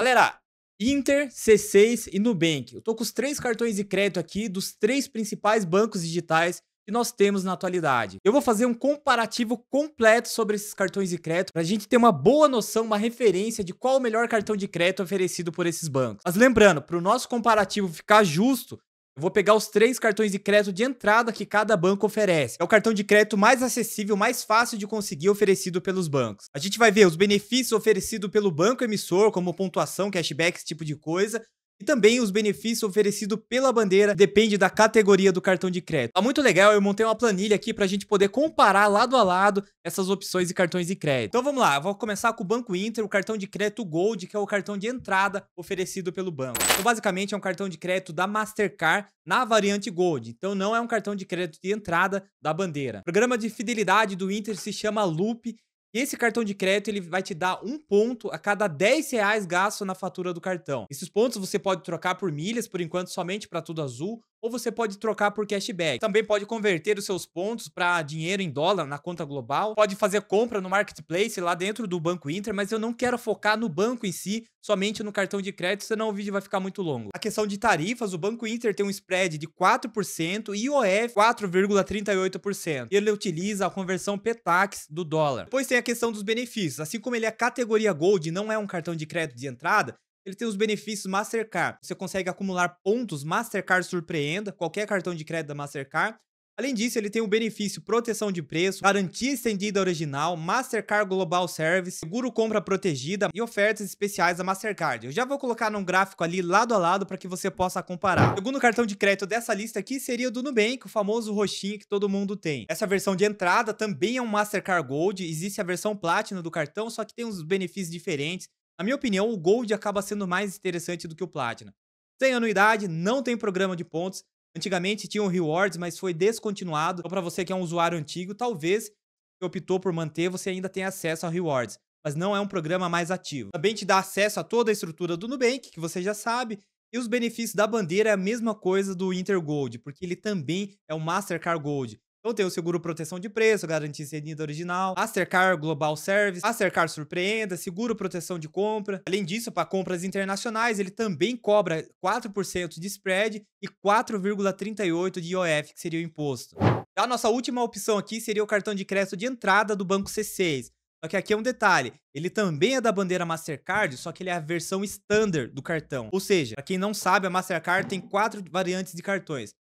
Galera, Inter, C6 e Nubank. Eu tô com os três cartões de crédito aqui dos três principais bancos digitais que nós temos na atualidade. Eu vou fazer um comparativo completo sobre esses cartões de crédito para a gente ter uma boa noção, uma referência de qual o melhor cartão de crédito oferecido por esses bancos. Mas lembrando, para o nosso comparativo ficar justo, eu vou pegar os três cartões de crédito de entrada que cada banco oferece. É o cartão de crédito mais acessível, mais fácil de conseguir oferecido pelos bancos. A gente vai ver os benefícios oferecidos pelo banco emissor, como pontuação, cashback, esse tipo de coisa, e também os benefícios oferecidos pela bandeira depende da categoria do cartão de crédito. Tá muito legal, eu montei uma planilha aqui para a gente poder comparar lado a lado essas opções de cartões de crédito. Então vamos lá, vou começar com o Banco Inter, o cartão de crédito Gold, que é o cartão de entrada oferecido pelo banco. Então basicamente é um cartão de crédito da Mastercard na variante Gold, então não é um cartão de crédito de entrada da bandeira. O programa de fidelidade do Inter se chama Loop e esse cartão de crédito ele vai te dar um ponto a cada 10 reais gasto na fatura do cartão. Esses pontos você pode trocar por milhas, por enquanto somente para Tudo Azul, ou você pode trocar por cashback. Também pode converter os seus pontos para dinheiro em dólar na conta global, pode fazer compra no marketplace lá dentro do Banco Inter, mas eu não quero focar no banco em si, somente no cartão de crédito, senão o vídeo vai ficar muito longo. A questão de tarifas, o Banco Inter tem um spread de 4% e o IOF 4,38%. Ele utiliza a conversão PETAX do dólar. Depois tem a questão dos benefícios. Assim como ele é categoria Gold e não é um cartão de crédito de entrada, ele tem os benefícios Mastercard. Você consegue acumular pontos Mastercard Surpreenda, qualquer cartão de crédito da Mastercard. Além disso, ele tem o benefício proteção de preço, garantia estendida original, Mastercard Global Service, seguro compra protegida e ofertas especiais da Mastercard. Eu já vou colocar num gráfico ali lado a lado para que você possa comparar. O segundo cartão de crédito dessa lista aqui seria o do Nubank, o famoso roxinho que todo mundo tem. Essa versão de entrada também é um Mastercard Gold, existe a versão Platinum do cartão, só que tem uns benefícios diferentes. Na minha opinião, o Gold acaba sendo mais interessante do que o Platinum. Sem anuidade, não tem programa de pontos. Antigamente tinham rewards, mas foi descontinuado. Então, para você que é um usuário antigo, talvez que optou por manter, você ainda tem acesso a rewards, mas não é um programa mais ativo. Também te dá acesso a toda a estrutura do Nubank, que você já sabe, e os benefícios da bandeira é a mesma coisa do Intergold, porque ele também é o Mastercard Gold. Então tem o seguro proteção de preço, garantia cedida original, Astercar Global Service, Astercar Surpreenda, seguro proteção de compra. Além disso, para compras internacionais, ele também cobra 4% de spread e 4,38% de IOF, que seria o imposto. A nossa última opção aqui seria o cartão de crédito de entrada do banco C6. Só que aqui é um detalhe, ele também é da bandeira Mastercard, só que ele é a versão standard do cartão. Ou seja, para quem não sabe, a Mastercard tem quatro variantes de cartões.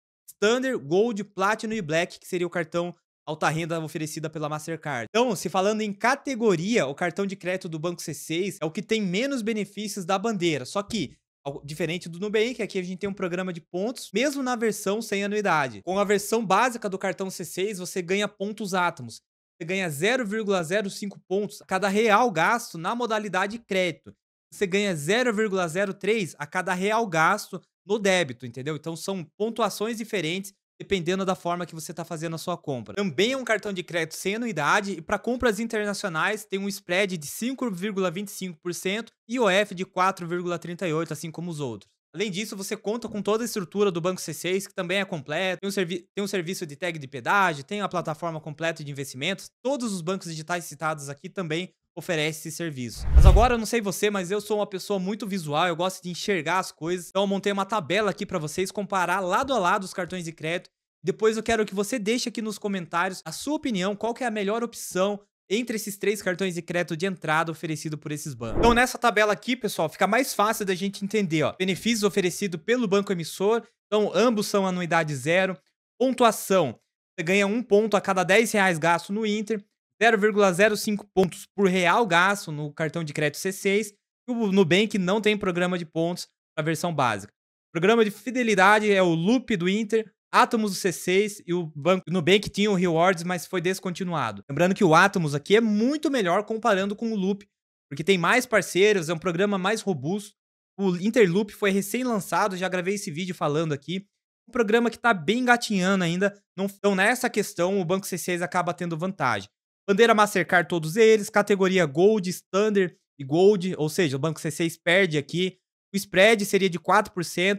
Standard, Gold, Platinum e Black, que seria o cartão alta renda oferecida pela Mastercard. Então, se falando em categoria, o cartão de crédito do Banco C6 é o que tem menos benefícios da bandeira. Só que Diferente do Nubank, aqui a gente tem um programa de pontos, mesmo na versão sem anuidade. Com a versão básica do cartão C6, você ganha pontos átomos. Você ganha 0,05 pontos a cada real gasto na modalidade crédito você ganha 0,03 a cada real gasto no débito, entendeu? Então são pontuações diferentes dependendo da forma que você está fazendo a sua compra. Também é um cartão de crédito sem anuidade e para compras internacionais tem um spread de 5,25% e OF de 4,38%, assim como os outros. Além disso, você conta com toda a estrutura do Banco C6, que também é completa, tem, um tem um, serviço de tag de pedágio, tem a plataforma completa de investimentos. Todos os bancos digitais citados aqui também oferece esse serviço. Mas agora, eu não sei você, mas eu sou uma pessoa muito visual, eu gosto de enxergar as coisas. Então eu montei uma tabela aqui para vocês comparar lado a lado os cartões de crédito. Depois eu quero que você deixe aqui nos comentários a sua opinião, qual que é a melhor opção entre esses três cartões de crédito de entrada oferecido por esses bancos. Então nessa tabela aqui, pessoal, fica mais fácil da gente entender, ó, benefícios oferecidos pelo banco emissor, então ambos são anuidade zero, pontuação, você ganha um ponto a cada 10 reais gasto no Inter, 0,05 pontos por real gasto no cartão de crédito C6. E o Nubank não tem programa de pontos na versão básica. O programa de fidelidade é o Loop do Inter, Atomos do C6 e o banco Nubank tinha o Rewards, mas foi descontinuado. Lembrando que o Atomos aqui é muito melhor comparando com o Loop, porque tem mais parceiros, é um programa mais robusto. O Interloop foi recém-lançado, já gravei esse vídeo falando aqui. Um programa que está bem gatinhando ainda. Não, então, nessa é questão, o Banco C6 acaba tendo vantagem. Bandeira Mastercard, todos eles. Categoria Gold, Standard e Gold, ou seja, o Banco C6 perde aqui. O spread seria de 4%,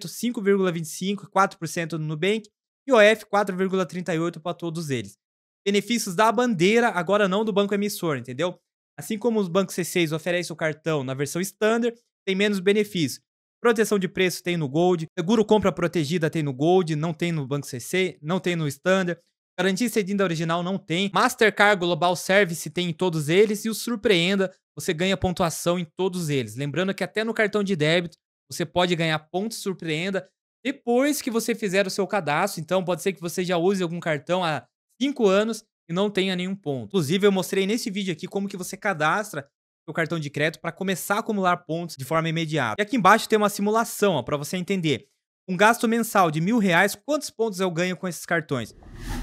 5,25% e 4% no Nubank. E OF 4,38% para todos eles. Benefícios da bandeira, agora não do banco emissor, entendeu? Assim como os bancos C6 oferecem o cartão na versão Standard, tem menos benefícios. Proteção de preço tem no Gold, seguro compra protegida tem no Gold, não tem no Banco CC, não tem no Standard. Garantia Cedida Original não tem. Mastercard Global Service tem em todos eles. E o Surpreenda, você ganha pontuação em todos eles. Lembrando que até no cartão de débito, você pode ganhar pontos Surpreenda depois que você fizer o seu cadastro. Então, pode ser que você já use algum cartão há 5 anos e não tenha nenhum ponto. Inclusive, eu mostrei nesse vídeo aqui como que você cadastra seu cartão de crédito para começar a acumular pontos de forma imediata. E aqui embaixo tem uma simulação para você entender um gasto mensal de mil reais, quantos pontos eu ganho com esses cartões?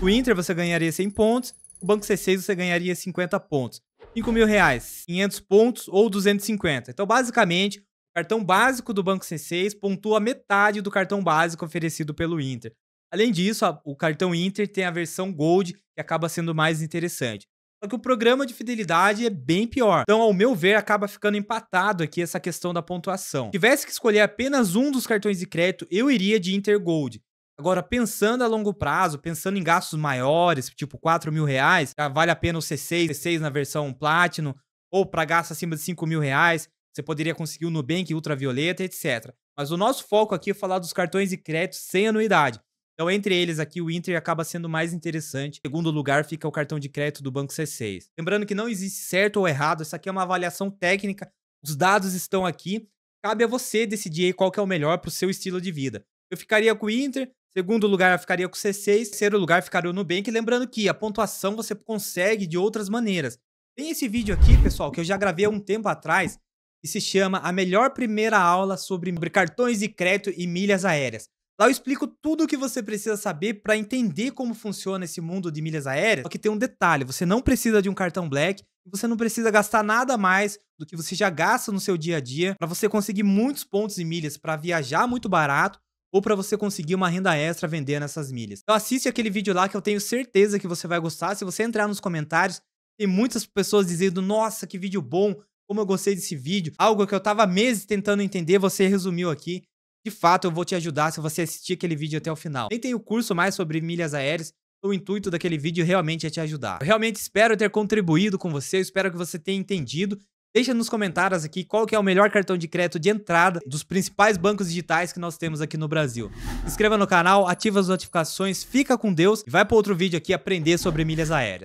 O Inter você ganharia 100 pontos, o Banco C6 você ganharia 50 pontos. 5 mil reais, 500 pontos ou 250. Então, basicamente, o cartão básico do Banco C6 pontua metade do cartão básico oferecido pelo Inter. Além disso, o cartão Inter tem a versão Gold, que acaba sendo mais interessante. Só que o programa de fidelidade é bem pior. Então, ao meu ver, acaba ficando empatado aqui essa questão da pontuação. Se tivesse que escolher apenas um dos cartões de crédito, eu iria de Intergold. Agora, pensando a longo prazo, pensando em gastos maiores, tipo 4 mil reais, já vale a pena o C6, C6 na versão Platinum, ou para gasto acima de 5 mil reais, você poderia conseguir o Nubank Ultravioleta, etc. Mas o nosso foco aqui é falar dos cartões de crédito sem anuidade. Então, entre eles aqui, o Inter acaba sendo mais interessante. Em segundo lugar fica o cartão de crédito do Banco C6. Lembrando que não existe certo ou errado, essa aqui é uma avaliação técnica, os dados estão aqui. Cabe a você decidir qual que é o melhor para o seu estilo de vida. Eu ficaria com o Inter, segundo lugar eu ficaria com o C6, terceiro lugar ficaria o Nubank. Lembrando que a pontuação você consegue de outras maneiras. Tem esse vídeo aqui, pessoal, que eu já gravei há um tempo atrás, e se chama A Melhor Primeira Aula sobre cartões de crédito e milhas aéreas. Lá eu explico tudo o que você precisa saber para entender como funciona esse mundo de milhas aéreas. Só que tem um detalhe: você não precisa de um cartão Black, você não precisa gastar nada mais do que você já gasta no seu dia a dia para você conseguir muitos pontos e milhas para viajar muito barato ou para você conseguir uma renda extra vendendo essas milhas. Então assiste aquele vídeo lá que eu tenho certeza que você vai gostar. Se você entrar nos comentários, tem muitas pessoas dizendo: "Nossa, que vídeo bom! Como eu gostei desse vídeo! Algo que eu tava meses tentando entender, você resumiu aqui." De fato, eu vou te ajudar se você assistir aquele vídeo até o final. Nem tem o curso mais sobre milhas aéreas, o intuito daquele vídeo realmente é te ajudar. Eu realmente espero ter contribuído com você, espero que você tenha entendido. Deixa nos comentários aqui qual que é o melhor cartão de crédito de entrada dos principais bancos digitais que nós temos aqui no Brasil. Se inscreva no canal, ativa as notificações, fica com Deus e vai para outro vídeo aqui aprender sobre milhas aéreas.